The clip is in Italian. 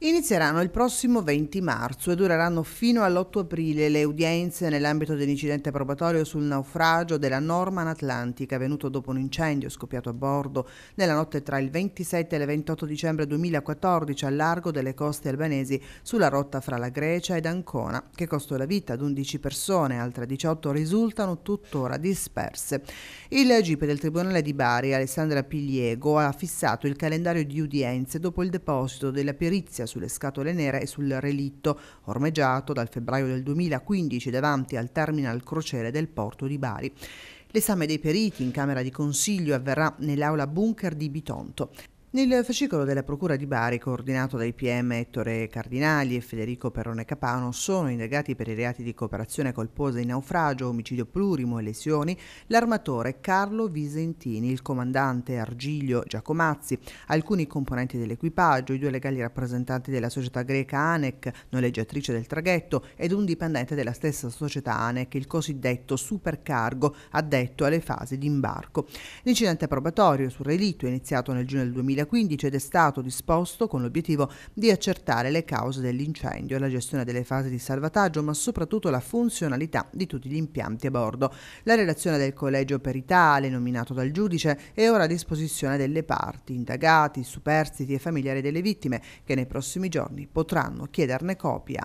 Inizieranno il prossimo 20 marzo e dureranno fino all'8 aprile le udienze nell'ambito dell'incidente probatorio sul naufragio della Norman Atlantica avvenuto dopo un incendio scoppiato a bordo nella notte tra il 27 e il 28 dicembre 2014 al largo delle coste albanesi sulla rotta fra la Grecia ed Ancona, che costò la vita ad 11 persone, altre 18 risultano tuttora disperse. Il GIP del Tribunale di Bari, Alessandra Pigliego, ha fissato il calendario di udienze dopo il deposito della perizia sulle scatole nere e sul relitto, ormeggiato dal febbraio del 2015 davanti al terminal crociere del porto di Bari. L'esame dei periti in Camera di Consiglio avverrà nell'aula bunker di Bitonto. Nel fascicolo della Procura di Bari, coordinato dai PM Ettore Cardinali e Federico Perrone Capano, sono indagati per i reati di cooperazione colposa in naufragio, omicidio plurimo e lesioni l'armatore Carlo Visentini, il comandante Argilio Giacomazzi, alcuni componenti dell'equipaggio, i due legali rappresentanti della società greca ANEC, noleggiatrice del traghetto, ed un dipendente della stessa società ANEC, il cosiddetto supercargo addetto alle fasi di imbarco. L'incidente probatorio sul relitto, è iniziato nel giugno del 2000, 2015 ed è stato disposto con l'obiettivo di accertare le cause dell'incendio, la gestione delle fasi di salvataggio, ma soprattutto la funzionalità di tutti gli impianti a bordo. La relazione del collegio peritale, nominato dal giudice, è ora a disposizione delle parti, indagati, superstiti e familiari delle vittime, che nei prossimi giorni potranno chiederne copia.